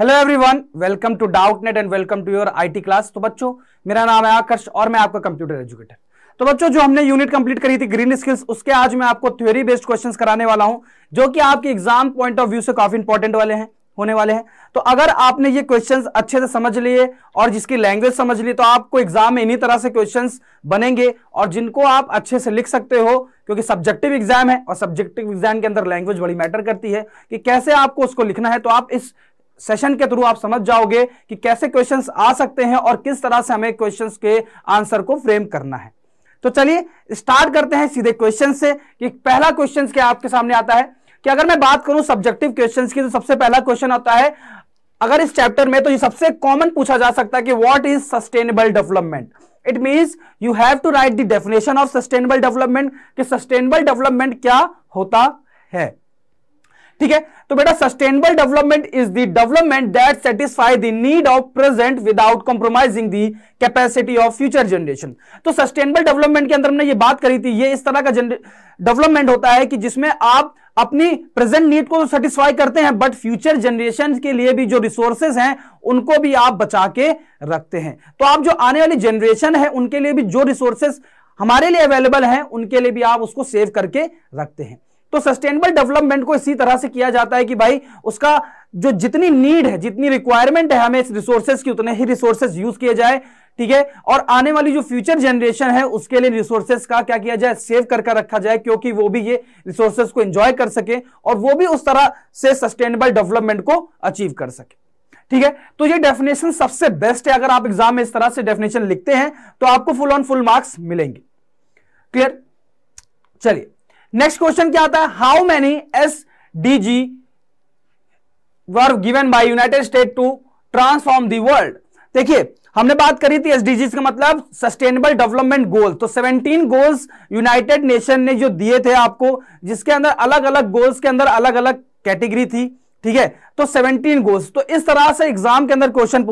hello everyone welcome to Doubtnut and welcome to your IT class तो बच्चों मेरा नाम है आकर्ष और मैं आपका कंप्यूटर एजुकेटर तो बच्चों जो हमने यूनिट कंप्लीट करी थी ग्रीन स्किल्स उसके आज मैं आपको थ्योरी बेस्ड क्वेश्चंस कराने वाला हूं जो कि आपके एग्जाम पॉइंट ऑफ व्यू से काफी इंपॉर्टेंट वाले हैं होने वाले हैं तो अगर आपने ये क्वेश्चन अच्छे से समझ लिए और जिसकी लैंग्वेज समझ ली तो आपको एग्जाम में इन्हीं तरह से क्वेश्चन बनेंगे और जिनको आप अच्छे से लिख सकते हो क्योंकि सब्जेक्टिव एग्जाम है और सब्जेक्टिव एग्जाम के अंदर लैंग्वेज बड़ी मैटर करती है कि कैसे आपको उसको लिखना है तो आप इस सेशन के थ्रू आप समझ जाओगे कि कैसे क्वेश्चंस आ सकते हैं और किस तरह से हमें क्वेश्चंस के आंसर को फ्रेम करना है तो चलिए स्टार्ट करते हैं सीधे क्वेश्चन से कि पहला क्वेश्चन क्या आपके सामने आता है कि अगर मैं बात करूं सब्जेक्टिव क्वेश्चन की तो सबसे पहला क्वेश्चन आता है अगर इस चैप्टर में तो ये सबसे कॉमन पूछा जा सकता है कि what is sustainable development it means you have to write the definition of sustainable development कि सस्टेनेबल डेवलपमेंट क्या होता है ठीक है तो बेटा sustainable development is the development that satisfy the need of present without compromising the capacity of future generation तो sustainable development के अंदर हमने ये बात करी थी ये इस तरह का डेवलपमेंट होता है कि जिसमें आप अपनी प्रेजेंट नीड को सेटिस्फाई तो करते हैं बट फ्यूचर जनरेशन के लिए भी जो रिसोर्सेज हैं उनको भी आप बचा के रखते हैं तो आप जो आने वाली जनरेशन है उनके लिए भी जो रिसोर्सेज हमारे लिए अवेलेबल हैं उनके लिए भी आप उसको सेव करके रखते हैं तो सस्टेनेबल डेवलपमेंट को इसी तरह से किया जाता है कि भाई उसका जो जितनी नीड है जितनी रिक्वायरमेंट है हमें इस रिसोर्सेज की उतने ही रिसोर्सेज यूज किए जाए ठीक है और आने वाली जो फ्यूचर जनरेशन है उसके लिए रिसोर्सेज का क्या किया जाए सेव कर कर रखा जाए क्योंकि वो भी ये रिसोर्सेज को एंजॉय कर सके और वो भी उस तरह से सस्टेनेबल डेवलपमेंट को अचीव कर सके ठीक है तो ये डेफिनेशन सबसे बेस्ट है अगर आप एग्जाम में इस तरह से डेफिनेशन लिखते हैं तो आपको फुल ऑन फुल मार्क्स मिलेंगे क्लियर चलिए नेक्स्ट क्वेश्चन क्या आता है how many S D G were given by United State to transform the world देखिए हमने बात करी थी एसडीजीज का मतलब सस्टेनेबल डेवलपमेंट गोल तो 17 गोल्स यूनाइटेड नेशन ने जो दिए थे आपको जिसके अंदर अलग अलग गोल्स के अंदर अलग अलग कैटेगरी थी ठीक है तो 17 गोल्स तो इस तरह से एग्जाम के अंदर क्वेश्चन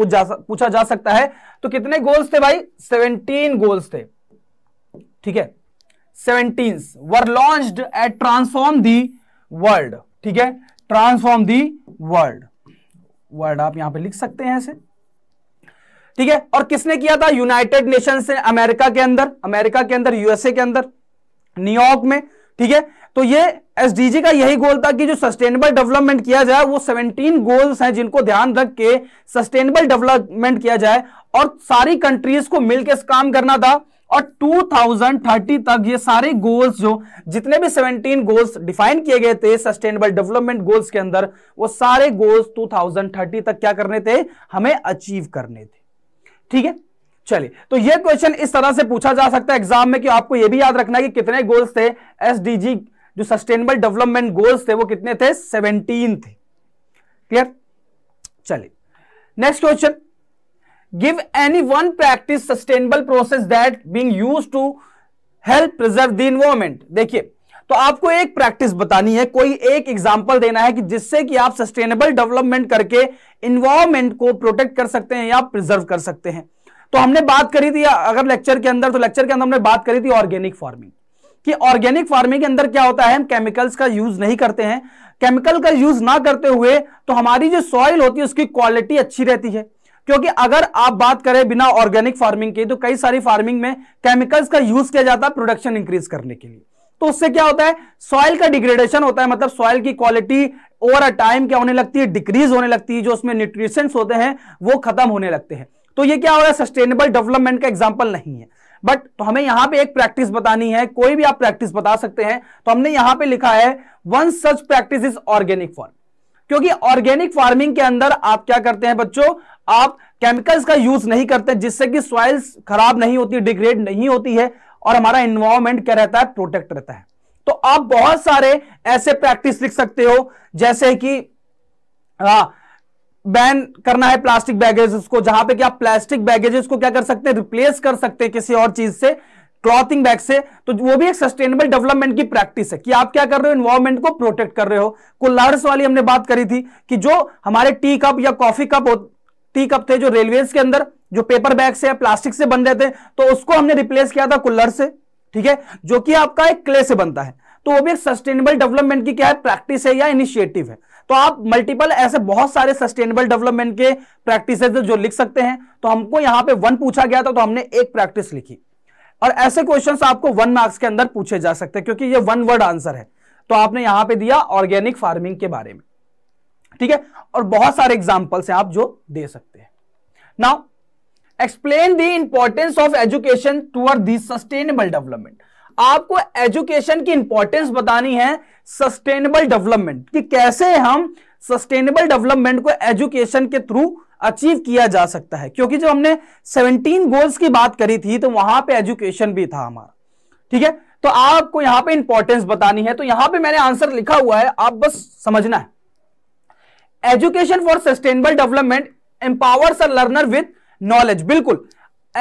पूछा जा सकता है तो कितने गोल्स थे भाई 17 गोल्स थे ठीक है seventeen were launch at transform the world ठीक है ट्रांसफॉर्म दी वर्ल्ड वर्ड आप यहां पे लिख सकते हैं ऐसे ठीक है और किसने किया था यूनाइटेड नेशन से अमेरिका के अंदर अमेरिका के अंदर यूएसए के अंदर न्यूयॉर्क में ठीक है तो ये एसडीजी का यही गोल था कि जो सस्टेनेबल डेवलपमेंट किया जाए वो 17 गोल्स हैं जिनको ध्यान रख के सस्टेनेबल डेवलपमेंट किया जाए और सारी कंट्रीज को मिलकर काम करना था और 2030 तक ये सारे गोल्स जो जितने भी 17 गोल्स डिफाइन किए गए थे सस्टेनेबल डेवलपमेंट गोल्स के अंदर वो सारे गोल्स 2030 तक क्या करने थे हमें अचीव करने थे ठीक है चलिए तो ये क्वेश्चन इस तरह से पूछा जा सकता है एग्जाम में कि आपको ये भी याद रखना है कि कितने गोल्स थे एस जो सस्टेनेबल डेवलपमेंट गोल्स थे वो कितने थे सेवनटीन थे क्लियर चलिए next question give any one practice sustainable process that being used to help preserve the environment देखिए तो आपको एक प्रैक्टिस बतानी है कोई एक एग्जांपल देना है कि जिससे कि आप सस्टेनेबल डेवलपमेंट करके इन्वायरमेंट को प्रोटेक्ट कर सकते हैं या प्रिजर्व कर सकते हैं तो हमने बात करी थी अगर लेक्चर के अंदर तो लेक्चर के अंदर हमने बात करी थी ऑर्गेनिक फार्मिंग कि ऑर्गेनिक फार्मिंग के अंदर क्या होता है हम केमिकल्स का यूज नहीं करते हैं केमिकल का यूज ना करते हुए तो हमारी जो सॉइल होती है उसकी क्वालिटी अच्छी रहती है क्योंकि अगर आप बात करें बिना ऑर्गेनिक फार्मिंग की तो कई सारी फार्मिंग में केमिकल्स का यूज किया जाता है प्रोडक्शन इंक्रीज करने के लिए तो उससे क्या होता है सॉइल का डिग्रेडेशन होता है मतलब सॉइल की क्वालिटी ओवर अ टाइम क्या होने लगती है डिक्रीज होने लगती है जो उसमें न्यूट्रिशंस होते हैं वो खत्म होने लगते हैं तो ये क्या हो रहा है सस्टेनेबल डेवलपमेंट का एग्जाम्पल नहीं है बट तो हमें यहां पे एक प्रैक्टिस बतानी है कोई भी आप प्रैक्टिस बता सकते हैं तो हमने यहां पे लिखा है one such practice is organic form क्योंकि ऑर्गेनिक फार्मिंग के अंदर आप क्या करते हैं बच्चों आप केमिकल्स का यूज नहीं करते जिससे कि सॉइल्स खराब नहीं होती डिग्रेड नहीं होती है और हमारा इन्वायरमेंट क्या रहता है प्रोटेक्ट रहता है तो आप बहुत सारे ऐसे प्रैक्टिस लिख सकते हो जैसे कि बैन करना है प्लास्टिक बैगेजेस को जहां पे आप प्लास्टिक बैगेजेस को क्या कर सकते हैं रिप्लेस कर सकते हैं किसी और चीज से क्लॉथिंग बैग से तो वो भी एक सस्टेनेबल डेवलपमेंट की प्रैक्टिस है कि आप क्या कर रहे हो इन्वायरमेंट को प्रोटेक्ट कर रहे हो कुल्लार्स वाली हमने बात करी थी कि जो हमारे टी कप या कॉफी कप टी कप थे जो रेलवे के अंदर जो पेपर बैग से या प्लास्टिक से बन रहे थे तो उसको हमने रिप्लेस किया था कुल्लर से ठीक है जो कि आपका एक क्ले से बनता है तो वो भी एक सस्टेनेबल डेवलपमेंट की क्या है प्रैक्टिस है या इनिशिएटिव है तो आप मल्टीपल ऐसे बहुत सारे सस्टेनेबल डेवलपमेंट के प्रैक्टिसेस जो लिख सकते हैं तो हमको यहां पे वन पूछा गया था तो हमने एक प्रैक्टिस लिखी और ऐसे क्वेश्चंस आपको वन मार्क्स के अंदर पूछे जा सकते हैं क्योंकि ये वन वर्ड आंसर है तो आपने यहां पे दिया ऑर्गेनिक फार्मिंग के बारे में ठीक है और बहुत सारे एग्जाम्पल्स हैं आप जो दे सकते हैं now explain the importance of education toward the sustainable development आपको एजुकेशन की इंपॉर्टेंस बतानी है सस्टेनेबल डेवलपमेंट कि कैसे हम सस्टेनेबल डेवलपमेंट को एजुकेशन के थ्रू अचीव किया जा सकता है क्योंकि जब हमने 17 गोल्स की बात करी थी तो वहां पे एजुकेशन भी था हमारा ठीक है तो आपको यहां पे इंपॉर्टेंस बतानी है तो यहां पे मैंने आंसर लिखा हुआ है आप बस समझना है education for sustainable development empower a learner with knowledge बिल्कुल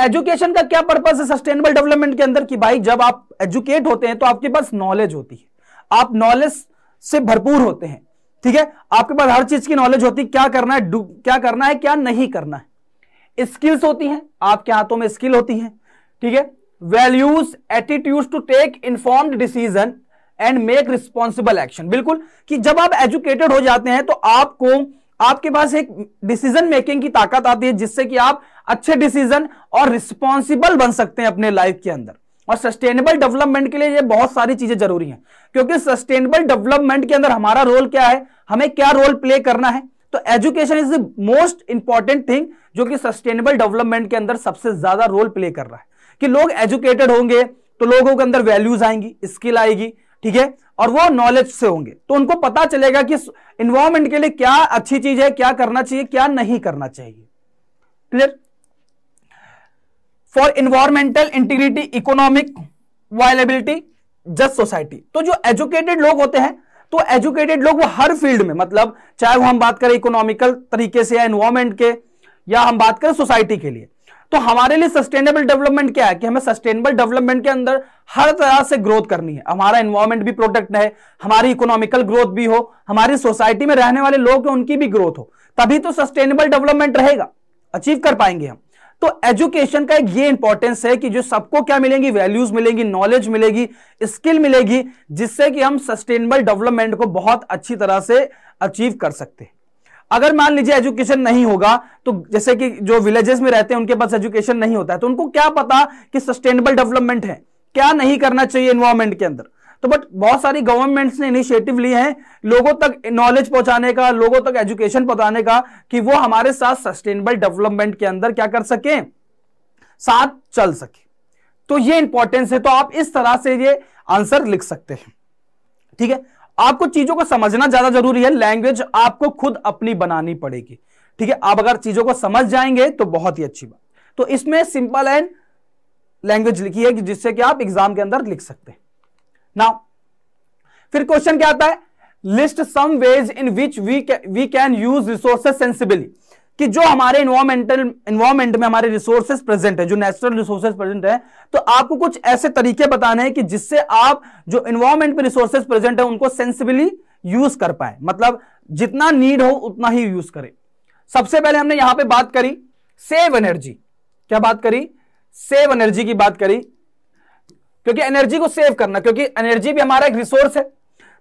एजुकेशन का क्या पर्पज है सस्टेनेबल डेवलपमेंट के अंदर कि भाई जब आप एजुकेट होते हैं तो आपके पास नॉलेज होती है आप नॉलेज से भरपूर होते हैं ठीक है आपके पास हर चीज की नॉलेज होती क्या करना है क्या करना है क्या नहीं करना है स्किल्स होती हैं आपके हाथों में स्किल होती है ठीक है values attitude to take informed decision and make responsible action बिल्कुल कि जब आप एजुकेटेड हो जाते हैं तो आपको आपके पास एक डिसीजन मेकिंग की ताकत आती है जिससे कि आप अच्छे डिसीजन और रिस्पॉन्सिबल बन सकते हैं अपने लाइफ के अंदर और सस्टेनेबल डेवलपमेंट के लिए ये बहुत सारी चीजें जरूरी हैं क्योंकि सस्टेनेबल डेवलपमेंट के अंदर हमारा रोल क्या है हमें क्या रोल प्ले करना है तो education is the most important thing जो कि सस्टेनेबल डेवलपमेंट के अंदर सबसे ज्यादा रोल प्ले कर रहा है कि लोग एजुकेटेड होंगे तो लोगों के अंदर वैल्यूज आएंगी स्किल आएगी ठीक है और वो नॉलेज से होंगे तो उनको पता चलेगा कि इन्वायरमेंट के लिए क्या अच्छी चीज है क्या करना चाहिए क्या नहीं करना चाहिए clear for environmental integrity economic viability just society तो जो एजुकेटेड लोग होते हैं तो एजुकेटेड लोग वो हर फील्ड में मतलब चाहे वो हम बात करें इकोनॉमिकल तरीके से या इन्वायरमेंट के या हम बात करें सोसाइटी के लिए तो हमारे लिए सस्टेनेबल डेवलपमेंट क्या है कि हमें सस्टेनेबल डेवलपमेंट के अंदर हर तरह से ग्रोथ करनी है हमारा इन्वायरमेंट भी प्रोटेक्ट है हमारी इकोनॉमिकल ग्रोथ भी हो हमारी सोसाइटी में रहने वाले लोग उनकी भी ग्रोथ हो तभी तो सस्टेनेबल डेवलपमेंट रहेगा अचीव कर पाएंगे हम तो एजुकेशन का एक ये इंपॉर्टेंस है कि जो सबको क्या मिलेंगी वैल्यूज मिलेंगी नॉलेज मिलेगी स्किल मिलेगी जिससे कि हम सस्टेनेबल डेवलपमेंट को बहुत अच्छी तरह से अचीव कर सकते हैं अगर मान लीजिए एजुकेशन नहीं होगा तो जैसे कि जो विलेजेस में रहते हैं उनके पास एजुकेशन नहीं होता है तो उनको क्या पता कि सस्टेनेबल डेवलपमेंट है क्या नहीं करना चाहिए इन्वायरमेंट के अंदर तो बट बहुत सारी गवर्नमेंट्स ने इनिशिएटिव लिए हैं लोगों तक नॉलेज पहुंचाने का लोगों तक एजुकेशन पहुंचाने का कि वो हमारे साथ सस्टेनेबल डेवलपमेंट के अंदर क्या कर सके साथ चल सके तो ये इंपॉर्टेंस है तो आप इस तरह से ये आंसर लिख सकते हैं ठीक है आपको चीजों को समझना ज्यादा जरूरी है लैंग्वेज आपको खुद अपनी बनानी पड़ेगी ठीक है आप अगर चीजों को समझ जाएंगे तो बहुत ही अच्छी बात तो इसमें सिंपल एंड लैंग्वेज लिखी है कि जिससे कि आप एग्जाम के अंदर लिख सकते हैं नाउ फिर क्वेश्चन क्या आता है list some ways in which we we can use resources sensibly कि जो हमारे इन्वायरमेंटल इन्वायरमेंट में हमारे रिसोर्सेज प्रेजेंट है जो नेचुरल रिसोर्सेज प्रेजेंट है तो आपको कुछ ऐसे तरीके बताने हैं कि जिससे आप जो इन्वायरमेंट में रिसोर्सेज प्रेजेंट है उनको सेंसिबली यूज कर पाए मतलब जितना नीड हो उतना ही यूज करें सबसे पहले हमने यहां पे बात करी सेव एनर्जी क्या बात करी सेव एनर्जी की बात करी क्योंकि एनर्जी को सेव करना क्योंकि एनर्जी भी हमारा एक रिसोर्स है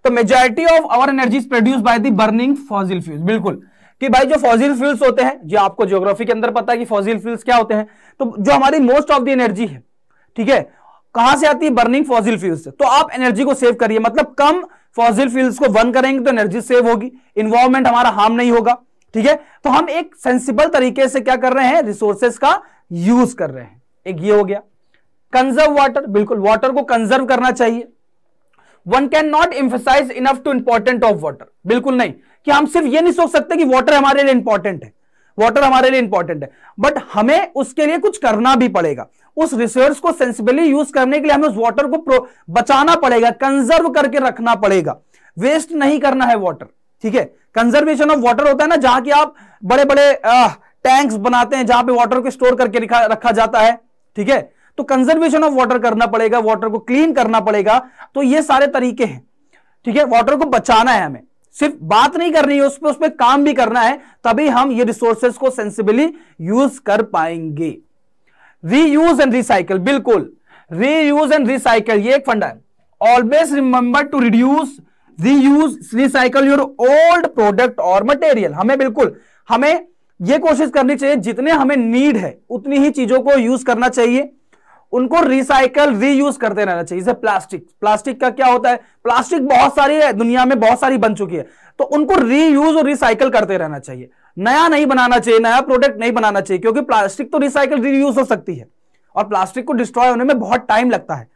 तो majority of our energy produce by the burning fossil fuel बिल्कुल कि भाई जो फॉजिल फ्यूल्स होते हैं जो आपको ज्योग्राफी के अंदर पता है कि फॉजिल फ्यूल्स क्या होते हैं तो जो हमारी मोस्ट ऑफ द एनर्जी है ठीक है कहां से आती है बर्निंग फॉजिल फ्यूल्स से तो आप एनर्जी को सेव करिए मतलब कम फॉजिल फ्यूल्स को बर्न करेंगे तो एनर्जी सेव होगी इन्वॉल्वमेंट हमारा हार्म नहीं होगा ठीक है तो हम एक सेंसिबल तरीके से क्या कर रहे हैं रिसोर्सेस का यूज कर रहे हैं एक ये हो गया कंजर्व वाटर बिल्कुल वाटर को कंजर्व करना चाहिए one can not emphasize enough to important of water बिल्कुल नहीं कि हम सिर्फ ये नहीं सोच सकते कि वाटर हमारे लिए इंपॉर्टेंट है वाटर हमारे लिए इंपॉर्टेंट है बट हमें उसके लिए कुछ करना भी पड़ेगा उस रिसोर्स को सेंसिबली यूज करने के लिए हमें उस वाटर को बचाना पड़ेगा कंजर्व करके रखना पड़ेगा वेस्ट नहीं करना है वाटर ठीक है कंजर्वेशन ऑफ वाटर होता है ना जहां कि आप बड़े बड़े टैंक्स बनाते हैं जहां पे वाटर को स्टोर करके रखा जाता है ठीक है तो कंजर्वेशन ऑफ वाटर करना पड़ेगा वाटर को क्लीन करना पड़ेगा तो ये सारे तरीके हैं ठीक है वाटर को बचाना है हमें सिर्फ बात नहीं करनी है उस पर उस पर काम भी करना है तभी हम ये रिसोर्सेस को सेंसिबली यूज कर पाएंगे यूज एंड रिसाइकल बिल्कुल यूज एंड रिसाइकल ये एक फंडा है always remember to reduce reuse recycle your old product और मटेरियल हमें बिल्कुल हमें यह कोशिश करनी चाहिए जितने हमें नीड है उतनी ही चीजों को यूज करना चाहिए उनको रिसाइकल रीयूज करते रहना चाहिए प्लास्टिक प्लास्टिक का क्या होता है प्लास्टिक बहुत सारी है दुनिया में बहुत सारी बन चुकी है तो उनको रीयूज और रिसाइकल करते रहना चाहिए नया नहीं बनाना चाहिए नया प्रोडक्ट नहीं बनाना चाहिए क्योंकि प्लास्टिक तो रिसाइकल रीयूज हो सकती है और प्लास्टिक को डिस्ट्रॉय होने में बहुत टाइम लगता है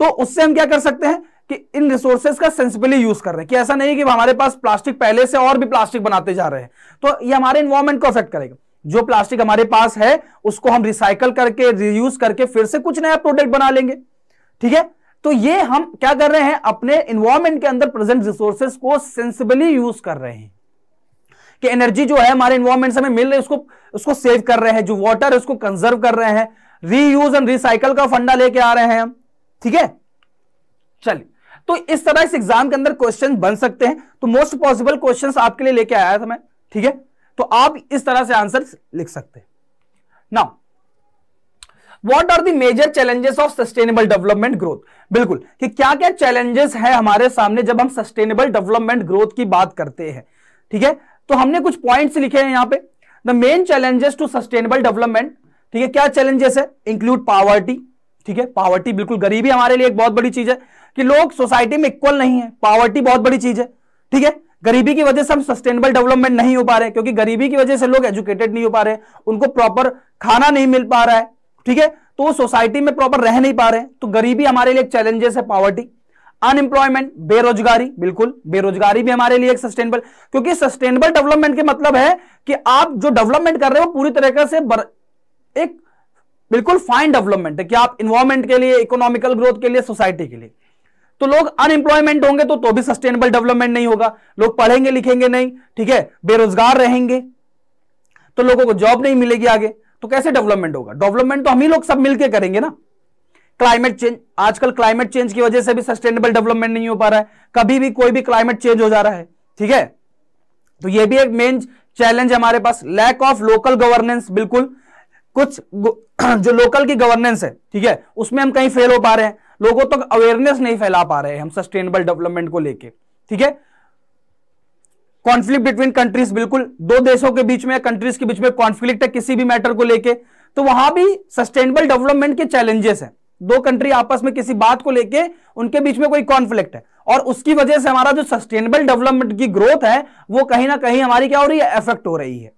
तो उससे हम क्या कर सकते हैं कि इन रिसोर्सेस का सेंसिबली यूज कर रहे हैं कि ऐसा नहीं कि हमारे पास प्लास्टिक पहले से और भी प्लास्टिक बनाते जा रहे हैं तो ये हमारे इन्वायरमेंट को अफेक्ट करेगा जो प्लास्टिक हमारे पास है उसको हम रिसाइकल करके रियूज करके फिर से कुछ नया प्रोडक्ट बना लेंगे ठीक है तो ये हम क्या कर रहे हैं अपने इन्वायरमेंट के अंदर प्रेजेंट रिसोर्सेस को सेंसिबली यूज कर रहे हैं कि एनर्जी जो है हमारे इन्वायरमेंट से हमें मिल रही है उसको उसको सेव कर रहे हैं जो वाटर है उसको कंजर्व कर रहे हैं रीयूज एंड रिसाइकल का फंडा लेके आ रहे हैं हम ठीक है चलिए तो इस तरह इस एग्जाम के अंदर क्वेश्चन बन सकते हैं तो मोस्ट पॉसिबल क्वेश्चन आपके लिए लेके आया था मैं ठीक है तो आप इस तरह से आंसर लिख सकते हैं now what are the major challenges of sustainable development growth बिल्कुल कि क्या क्या चैलेंजेस है हमारे सामने जब हम सस्टेनेबल डेवलपमेंट ग्रोथ की बात करते हैं ठीक है तो हमने कुछ पॉइंट्स लिखे हैं यहां पे the main challenges to sustainable development ठीक है क्या चैलेंजेस है इंक्लूड पावर्टी ठीक है पावर्टी बिल्कुल गरीबी हमारे लिए एक बहुत बड़ी चीज है कि लोग सोसाइटी में इक्वल नहीं है पावर्टी बहुत बड़ी चीज है ठीक है गरीबी की वजह से हम सस्टेनेबल डेवलपमेंट नहीं हो पा रहे क्योंकि गरीबी की वजह से लोग एजुकेटेड नहीं हो पा रहे उनको प्रॉपर खाना नहीं मिल पा रहा है ठीक है तो वो सोसाइटी में प्रॉपर रह नहीं पा रहे तो गरीबी हमारे लिए एक चैलेंजेस है पॉवर्टी अनएम्प्लॉयमेंट बेरोजगारी बिल्कुल बेरोजगारी भी हमारे लिए एक सस्टेनेबल क्योंकि सस्टेनेबल डेवलपमेंट के मतलब है कि आप जो डेवलपमेंट कर रहे हो पूरी तरीके से बर, एक बिल्कुल फाइन डेवलपमेंट है कि आप इन्वायरमेंट के लिए इकोनॉमिकल ग्रोथ के लिए सोसाइटी के लिए तो लोग अनएम्प्लॉयमेंट होंगे तो तो भी सस्टेनेबल डेवलपमेंट नहीं होगा लोग पढ़ेंगे लिखेंगे नहीं ठीक है बेरोजगार रहेंगे तो लोगों को जॉब नहीं मिलेगी आगे तो कैसे डेवलपमेंट होगा डेवलपमेंट तो हम ही लोग सब मिलकर करेंगे ना क्लाइमेट चेंज आजकल क्लाइमेट चेंज की वजह से भी सस्टेनेबल डेवलपमेंट नहीं हो पा रहा है कभी भी कोई भी क्लाइमेट चेंज हो जा रहा है ठीक है तो यह भी एक मेन चैलेंज हमारे पास लैक ऑफ लोकल गवर्नेंस बिल्कुल कुछ जो लोकल की गवर्नेंस है ठीक है उसमें हम कहीं फेल हो पा रहे हैं लोगों तक तो अवेयरनेस नहीं फैला पा रहे हैं हम सस्टेनेबल डेवलपमेंट को लेके ठीक है कॉन्फ्लिक्ट बिटवीन कंट्रीज बिल्कुल दो देशों के बीच में कंट्रीज के बीच में कॉन्फ्लिक्ट है किसी भी मैटर को लेके तो वहां भी सस्टेनेबल डेवलपमेंट के चैलेंजेस हैं दो कंट्री आपस में किसी बात को लेके उनके बीच में कोई कॉन्फ्लिक्ट है और उसकी वजह से हमारा जो सस्टेनेबल डेवलपमेंट की ग्रोथ है वो कहीं ना कहीं हमारी क्या हो रही है अफेक्ट हो रही है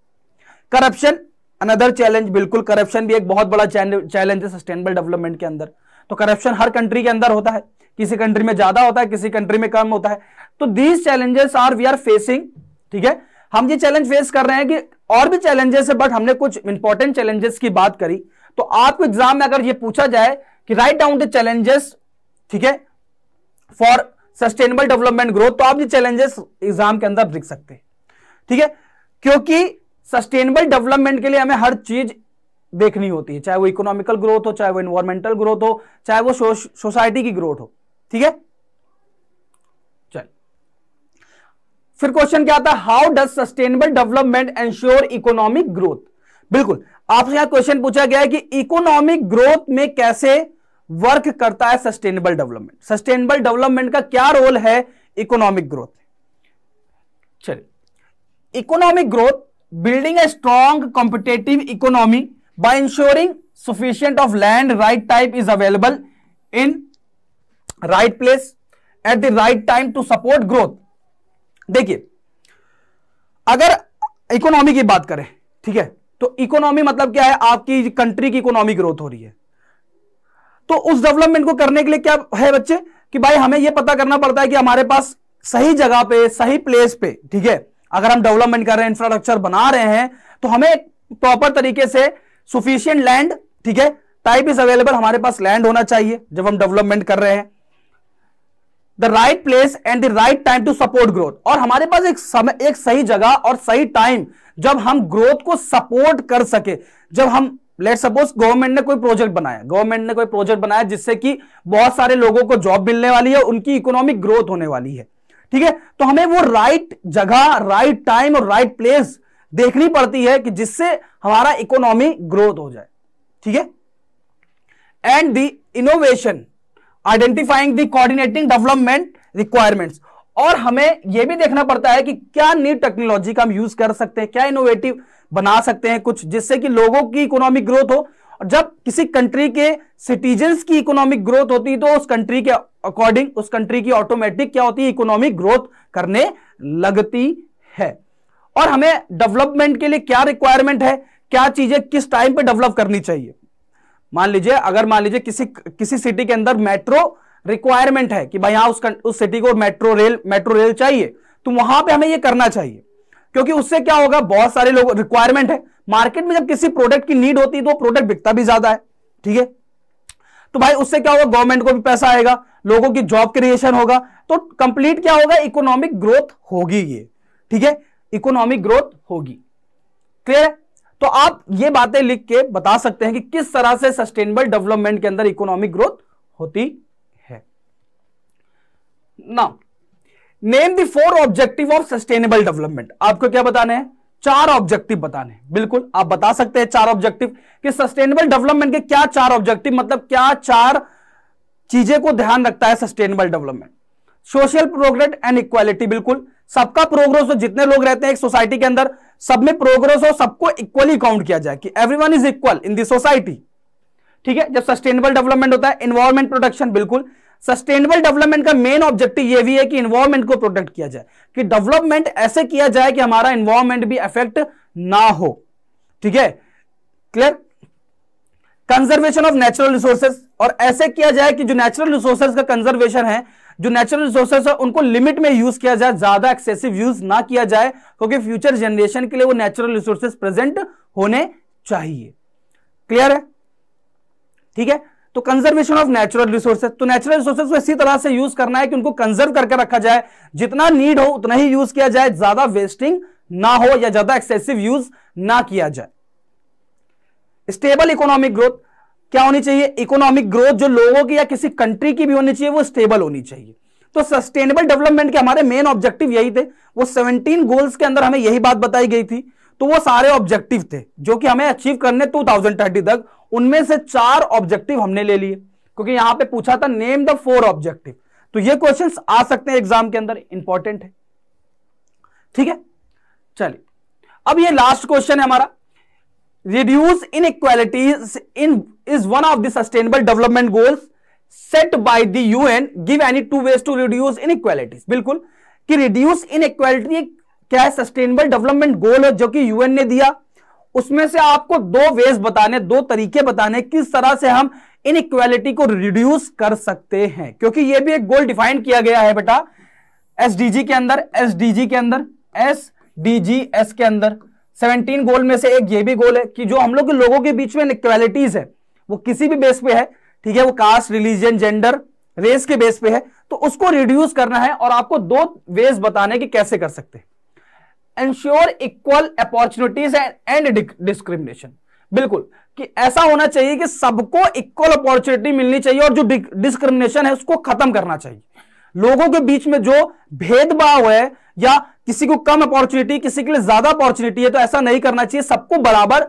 करप्शन अनदर चैलेंज बिल्कुल करप्शन भी एक बहुत बड़ा चैलेंज है सस्टेनेबल डेवलपमेंट के अंदर तो करप्शन हर कंट्री के अंदर होता है किसी कंट्री में ज्यादा होता है किसी कंट्री में कम होता है तो these challenges are we are facing ठीक है हम ये चैलेंज फेस कर रहे हैं कि और भी चैलेंजेस है बट हमने कुछ इंपॉर्टेंट चैलेंजेस की बात करी तो आपको एग्जाम में अगर ये पूछा जाए कि राइट डाउन द चैलेंजेस ठीक है फॉर सस्टेनेबल डेवलपमेंट ग्रोथ तो आप ये चैलेंजेस एग्जाम के अंदर लिख सकते हैं ठीक है क्योंकि सस्टेनेबल डेवलपमेंट के लिए हमें हर चीज देखनी होती है चाहे वो इकोनॉमिकल ग्रोथ हो चाहे वो इन्वायरमेंटल ग्रोथ हो चाहे वो सोसाइटी की ग्रोथ हो ठीक है चल फिर क्वेश्चन क्या आता है how does sustainable development ensure economic growth बिल्कुल आपसे यहां क्वेश्चन पूछा गया है कि इकोनॉमिक ग्रोथ में कैसे वर्क करता है सस्टेनेबल डेवलपमेंट सस्टेनेबल डेवलपमेंट का क्या रोल है इकोनॉमिक ग्रोथ चलिए economic growth building a strong competitive economy by ensuring sufficient of land right type is available in right place at the right time to support growth देखिए अगर economy की बात करें ठीक है तो इकोनॉमी मतलब क्या है आपकी कंट्री की इकोनॉमी ग्रोथ हो रही है तो उस डेवलपमेंट को करने के लिए क्या है बच्चे कि भाई हमें यह पता करना पड़ता है कि हमारे पास सही जगह पे सही प्लेस पे ठीक है अगर हम डेवलपमेंट कर रहे हैं इंफ्रास्ट्रक्चर बना रहे हैं तो हमें प्रॉपर तरीके से सुफिशियंट लैंड ठीक है टाइप इज अवेलेबल हमारे पास लैंड होना चाहिए जब हम डेवलपमेंट कर रहे हैं the right place and the right time to support growth और हमारे पास एक समय एक सही जगह और सही टाइम जब हम ग्रोथ को सपोर्ट कर सके जब हम लेट सपोज गवर्नमेंट ने कोई प्रोजेक्ट बनाया गवर्नमेंट ने कोई प्रोजेक्ट बनाया जिससे कि बहुत सारे लोगों को जॉब मिलने वाली है उनकी इकोनॉमिक ग्रोथ होने वाली है ठीक है तो हमें वो राइट जगह राइट टाइम और राइट प्लेस देखनी पड़ती है कि जिससे हमारा इकोनॉमी ग्रोथ हो जाए ठीक है and the innovation identifying the coordinating development requirements और हमें यह भी देखना पड़ता है कि क्या न्यू टेक्नोलॉजी का हम यूज कर सकते हैं क्या इनोवेटिव बना सकते हैं कुछ जिससे कि लोगों की इकोनॉमिक ग्रोथ हो और जब किसी कंट्री के सिटीजन्स की इकोनॉमिक ग्रोथ होती है तो उस कंट्री के अकॉर्डिंग उस कंट्री की ऑटोमेटिक क्या होती है इकोनॉमिक ग्रोथ करने लगती है और हमें डेवलपमेंट के लिए क्या रिक्वायरमेंट है क्या चीजें किस टाइम पर डेवलप करनी चाहिए मान लीजिए अगर मान लीजिए किसी किसी सिटी के अंदर मेट्रो रिक्वायरमेंट है कि भाई हाँ, उस उस सिटी को मेट्रो रेल मेट्रो रेल चाहिए तो वहां पे हमें ये करना चाहिए क्योंकि उससे क्या होगा बहुत सारे लोग रिक्वायरमेंट है मार्केट में जब किसी प्रोडक्ट की नीड होती है तो प्रोडक्ट बिकता भी ज्यादा है ठीक है तो भाई उससे क्या होगा गवर्नमेंट को भी पैसा आएगा लोगों की जॉब क्रिएशन होगा तो कंप्लीट क्या होगा इकोनॉमिक ग्रोथ होगी ये ठीक है इकोनॉमिक ग्रोथ होगी क्लियर है तो आप ये बातें लिख के बता सकते हैं कि किस तरह से सस्टेनेबल डेवलपमेंट के अंदर इकोनॉमिक ग्रोथ होती है now name the four objective of sustainable development आपको क्या बताना है चार ऑब्जेक्टिव बताने बिल्कुल आप बता सकते हैं चार ऑब्जेक्टिव कि सस्टेनेबल डेवलपमेंट के क्या चार ऑब्जेक्टिव मतलब क्या चार चीजें को ध्यान रखता है sustainable development social progress and equality बिल्कुल सबका प्रोग्रेस हो तो जितने लोग रहते हैं एक सोसाइटी के अंदर सब में प्रोग्रेस हो सबको इक्वली काउंट किया जाए कि every is equal in the society society ठीक है जब सस्टेनेबल डेवलपमेंट होता है इन्वायरमेंट प्रोटेक्शन बिल्कुल सस्टेनेबल डेवलपमेंट का मेन ऑब्जेक्टिव यह भी है कि इन्वायरमेंट को प्रोटेक्ट किया जाए कि डेवलपमेंट ऐसे किया जाए कि हमारा इन्वायरमेंट भी अफेक्ट ना हो ठीक है clear conservation of natural resources और ऐसे किया जाए कि जो नेचुरल रिसोर्सेज का कंजर्वेशन है जो नेचुरल रिसोर्सेज है उनको लिमिट में यूज किया जाए ज्यादा एक्सेसिव यूज ना किया जाए क्योंकि फ्यूचर जनरेशन के लिए वो नेचुरल रिसोर्सेज प्रेजेंट होने चाहिए क्लियर है ठीक है तो कंजर्वेशन ऑफ नेचुरल रिसोर्सेज तो नेचुरल रिसोर्सेज को इसी तरह से यूज करना है कि उनको कंजर्व करके रखा जाए जितना नीड हो उतना ही यूज किया जाए ज्यादा वेस्टिंग ना हो या ज्यादा एक्सेसिव यूज ना किया जाए स्टेबल इकोनॉमिक ग्रोथ क्या होनी चाहिए इकोनॉमिक ग्रोथ जो लोगों की या किसी कंट्री की भी होनी चाहिए वो स्टेबल होनी चाहिए तो सस्टेनेबल डेवलपमेंट के हमारे मेन ऑब्जेक्टिव यही थे वो 17 गोल्स के अंदर हमें यही बात बताई गई थी तो वो सारे ऑब्जेक्टिव थे जो कि हमें अचीव करने 2030 तक उनमें से चार ऑब्जेक्टिव हमने ले लिए क्योंकि यहां पे पूछा था नेम द फोर ऑब्जेक्टिव तो ये क्वेश्चंस आ सकते हैं एग्जाम के अंदर इंपॉर्टेंट है ठीक है चलिए अब ये लास्ट क्वेश्चन है हमारा reduce inequalities in is one of the sustainable development goals set by the UN give any two ways to reduce in बिल्कुल कि रिड्यूस इन इक्वालिटी एक क्या है सस्टेनेबल डेवलपमेंट गोल है जो कि यूएन ने दिया उसमें से आपको दो वेज बताने दो तरीके बताने किस तरह से हम इन इक्वालिटी को रिड्यूस कर सकते हैं क्योंकि यह भी एक गोल डिफाइन किया गया है बेटा एसडीजी के अंदर एसडीजी के अंदर एस एस के अंदर 17 गोल में से एक ये भी गोल है कि जो हम लोग के लोगों के बीच में इक्वालिटीज है वो किसी भी बेस पे है ठीक है वो कास्ट रिलीजन जेंडर रेस के बेस पे है तो उसको रिड्यूस करना है और आपको दो वेज बताने कि कैसे कर सकते हैं ensure equal opportunities and discrimination बिल्कुल कि ऐसा होना चाहिए कि सबको इक्वल अपॉर्चुनिटी मिलनी चाहिए और जो डिस्क्रिमिनेशन है उसको खत्म करना चाहिए लोगों के बीच में जो भेदभाव है या किसी को कम अपॉर्चुनिटी किसी के लिए ज्यादा अपॉर्चुनिटी है तो ऐसा नहीं करना चाहिए सबको बराबर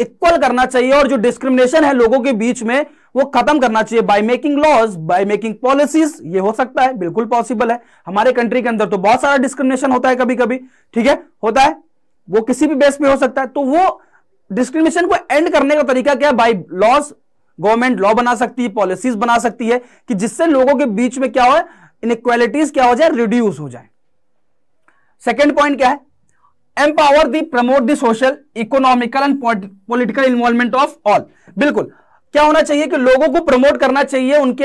इक्वल करना चाहिए और जो डिस्क्रिमिनेशन है लोगों के बीच में वो खत्म करना चाहिए by making laws by making policies ये हो सकता है बिल्कुल पॉसिबल है हमारे कंट्री के अंदर तो बहुत सारा डिस्क्रिमिनेशन होता है कभी कभी ठीक है होता है वो किसी भी बेस पे हो सकता है तो वो डिस्क्रिमिनेशन को एंड करने का तरीका क्या बाय लॉज गवर्नमेंट लॉ बना सकती है पॉलिसीज बना सकती है कि जिससे लोगों के बीच में क्या हो इनक्वालिटीज क्या हो जाए रिड्यूस हो जाए सेकेंड पॉइंट क्या है empower the promote the social economical and political involvement of all बिल्कुल क्या होना चाहिए कि लोगों को प्रमोट करना चाहिए उनके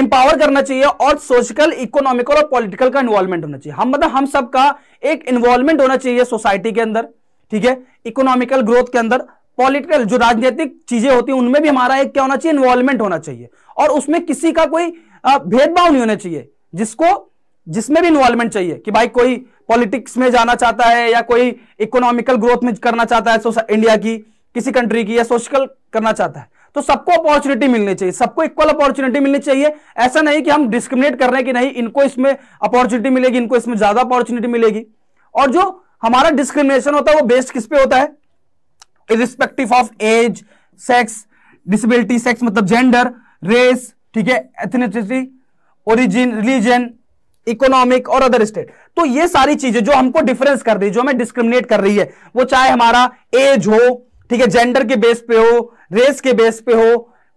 एम्पावर करना चाहिए और सोशल इकोनॉमिकल और पॉलिटिकल का इन्वॉल्वमेंट होना चाहिए हम मतलब हम सबका एक इन्वॉल्वमेंट होना चाहिए सोसाइटी के अंदर ठीक है इकोनॉमिकल ग्रोथ के अंदर पॉलिटिकल जो राजनीतिक चीजें होती हैं उनमें भी हमारा एक क्या होना चाहिए इन्वॉल्वमेंट होना चाहिए और उसमें किसी का कोई भेदभाव नहीं होना चाहिए जिसको जिसमें भी इन्वॉल्वमेंट चाहिए कि भाई कोई पॉलिटिक्स में जाना चाहता है या कोई इकोनॉमिकल ग्रोथ में करना चाहता है इंडिया की किसी कंट्री की या सोशल करना चाहता है तो सबको अपॉर्चुनिटी मिलनी चाहिए सबको इक्वल अपॉर्चुनिटी मिलनी चाहिए ऐसा नहीं कि हम डिस्क्रिमिनेट कर रहे हैं कि नहीं इनको इसमें अपॉर्चुनिटी मिलेगी इनको इसमें ज्यादा अपॉर्चुनिटी मिलेगी और जो हमारा डिस्क्रिमिनेशन होता है वो बेस्ड किस पे होता है irrespective of age sex disability sex मतलब जेंडर रेस ठीक है एथनिसिटी ओरिजिन रिलीजन इकोनॉमिक और अदर स्टेट तो ये सारी चीजें जो हमको डिफरेंस कर रही है जो हमें डिस्क्रिमिनेट कर रही है वो चाहे हमारा एज हो ठीक है जेंडर के बेस पे हो रेस के बेस पे हो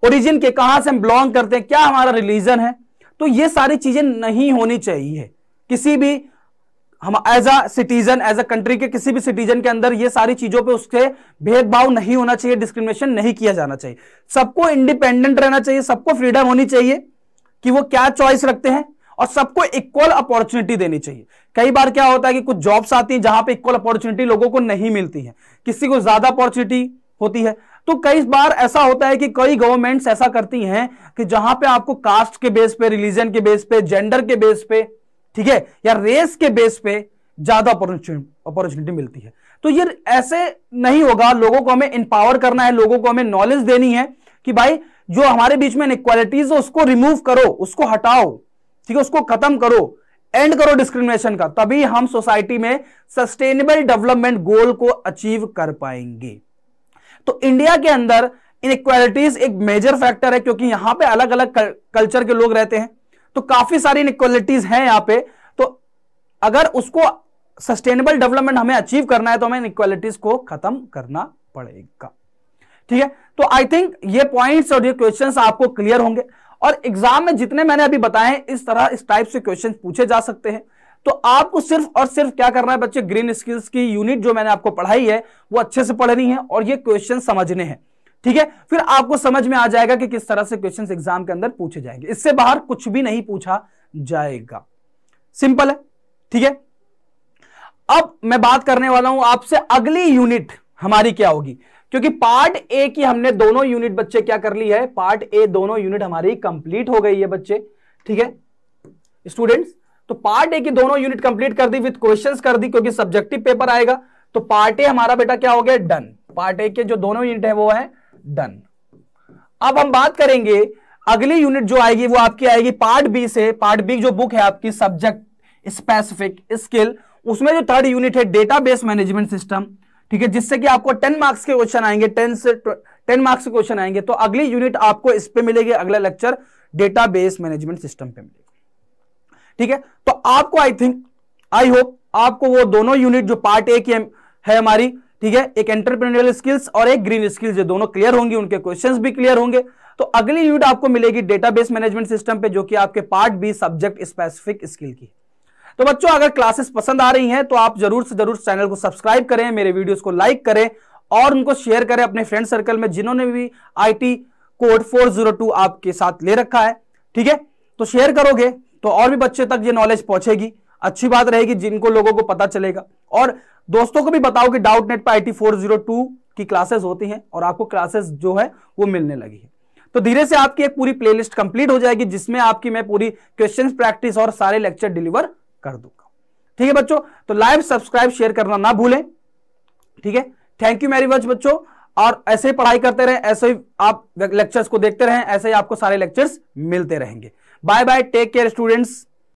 ओरिजिन के कहां से हम बिलोंग करते हैं क्या हमारा रिलीजन है तो ये सारी चीजें नहीं होनी चाहिए किसी भी हम as a citizen as a country के किसी भी सिटीजन के अंदर ये सारी चीजों पे उसके भेदभाव नहीं होना चाहिए डिस्क्रिमिनेशन नहीं किया जाना चाहिए सबको इंडिपेंडेंट रहना चाहिए सबको फ्रीडम होनी चाहिए कि वो क्या चॉइस रखते हैं और सबको इक्वल अपॉर्चुनिटी देनी चाहिए कई बार क्या होता है कि कुछ जॉब्स आती हैं जहां पे इक्वल अपॉर्चुनिटी लोगों को नहीं मिलती है किसी को ज्यादा अपॉर्चुनिटी होती है तो कई बार ऐसा होता है कि कई गवर्नमेंट्स ऐसा करती हैं कि जहां पे आपको कास्ट के बेस पे रिलीजन के बेस पे जेंडर के बेस पे ठीक है या रेस के बेस पे ज्यादा अपॉर्चुनिटी मिलती है तो ये ऐसे नहीं होगा लोगों को हमें इंपावर करना है लोगों को हमें नॉलेज देनी है कि भाई जो हमारे बीच में इनक्वालिटीज है उसको रिमूव करो उसको हटाओ ठीक है उसको खत्म करो एंड करो डिस्क्रिमिनेशन का तभी हम सोसाइटी में सस्टेनेबल डेवलपमेंट गोल को अचीव कर पाएंगे तो इंडिया के अंदर इनक्वालिटीज एक मेजर फैक्टर है क्योंकि यहां पे अलग अलग कल्चर के लोग रहते हैं तो काफी सारी इनक्वालिटीज हैं यहां पे तो अगर उसको सस्टेनेबल डेवलपमेंट हमें अचीव करना है तो हमें इक्वालिटीज को खत्म करना पड़ेगा ठीक है तो आई थिंक ये पॉइंट्स और ये क्वेश्चंस आपको क्लियर होंगे और एग्जाम में जितने मैंने अभी बताए इस तरह इस टाइप से क्वेश्चन पूछे जा सकते हैं तो आपको सिर्फ और सिर्फ क्या करना है बच्चे ग्रीन स्किल्स की यूनिट जो मैंने आपको पढ़ाई है वो अच्छे से पढ़नी है और ये क्वेश्चन समझने हैं ठीक है फिर आपको समझ में आ जाएगा कि किस तरह से क्वेश्चन एग्जाम के अंदर पूछे जाएंगे इससे बाहर कुछ भी नहीं पूछा जाएगा सिंपल है ठीक है अब मैं बात करने वाला हूं आपसे अगली यूनिट हमारी क्या होगी क्योंकि पार्ट ए की हमने दोनों यूनिट बच्चे क्या कर ली है पार्ट ए दोनों यूनिट हमारी कंप्लीट हो गई है बच्चे ठीक है स्टूडेंट्स तो पार्ट ए की दोनों यूनिट कंप्लीट कर दी विथ क्वेश्चन कर दी क्योंकि सब्जेक्टिव पेपर आएगा तो पार्ट ए हमारा बेटा क्या हो गया डन पार्ट ए के जो दोनों यूनिट है वो है डन अब हम बात करेंगे अगली यूनिट जो आएगी वो आपकी आएगी पार्ट बी से पार्ट बी जो बुक है आपकी सब्जेक्ट स्पेसिफिक स्किल उसमें जो थर्ड यूनिट है डेटाबेस मैनेजमेंट सिस्टम ठीक है जिससे कि आपको टेन मार्क्स के क्वेश्चन आएंगे टेन से टेन मार्क्स के क्वेश्चन आएंगे तो अगली यूनिट आपको इस पर मिलेगी अगला लेक्चर बेस मैनेजमेंट सिस्टम पे मिलेगा ठीक है तो आपको आई थिंक आई होप आपको वो दोनों यूनिट जो पार्ट ए की है हमारी ठीक है एक एंटरप्रेन्योरियल स्किल्स और एक ग्रीन स्किल्स ये दोनों क्लियर होंगे उनके क्वेश्चंस भी क्लियर होंगे तो अगली यूनिट आपको मिलेगी डेटाबेस मैनेजमेंट सिस्टम पे जो कि आपके part B subject specific skill की तो बच्चों अगर क्लासेस पसंद आ रही हैं तो आप जरूर से जरूर चैनल को सब्सक्राइब करें मेरे वीडियोस को लाइक करें और उनको शेयर करें अपने फ्रेंड सर्कल में जिन्होंने भी आईटी कोड 402 आपके साथ ले रखा है ठीक है तो शेयर करोगे तो और भी बच्चे तक ये नॉलेज पहुंचेगी अच्छी बात रहेगी जिनको लोगों को पता चलेगा और दोस्तों को भी बताओ कि डाउट नेट पर आई टी की क्लासेस होती हैं और आपको क्लासेस जो है वो मिलने लगी है तो धीरे से आपकी एक पूरी प्लेलिस्ट कंप्लीट हो जाएगी जिसमें आपकी मैं पूरी क्वेश्चंस प्रैक्टिस और सारे लेक्चर डिलीवर कर दूंगा ठीक है बच्चों तो लाइव सब्सक्राइब शेयर करना ना भूलें ठीक है थैंक यू वेरी मच बच्चों और ऐसे ही पढ़ाई करते रहें ऐसे ही आप लेक्चर्स को देखते रहें ऐसे ही आपको सारे लेक्चर्स मिलते रहेंगे bye bye take care students